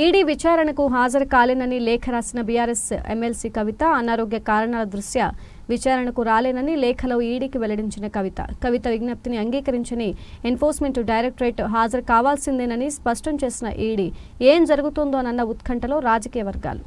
ED విచారణకు హాజరు కాలేనని లేఖ రాసిన బీఆర్ఎస్ ఎమ్మెల్సీ కవిత అనారోగ్య కారణాల దృష్ట్యా విచారణకు రాలేనని లేఖలో ఈడీకి వెల్లడించిన కవిత కవిత విజ్ఞప్తిని అంగీకరించని ఎన్ఫోర్స్మెంట్ డైరెక్టరేట్ హాజరు కావాల్సిందేనని స్పష్టం చేసిన ఈడీ ఏం జరుగుతుందోనన్న ఉత్కంఠలో రాజకీయ వర్గాలు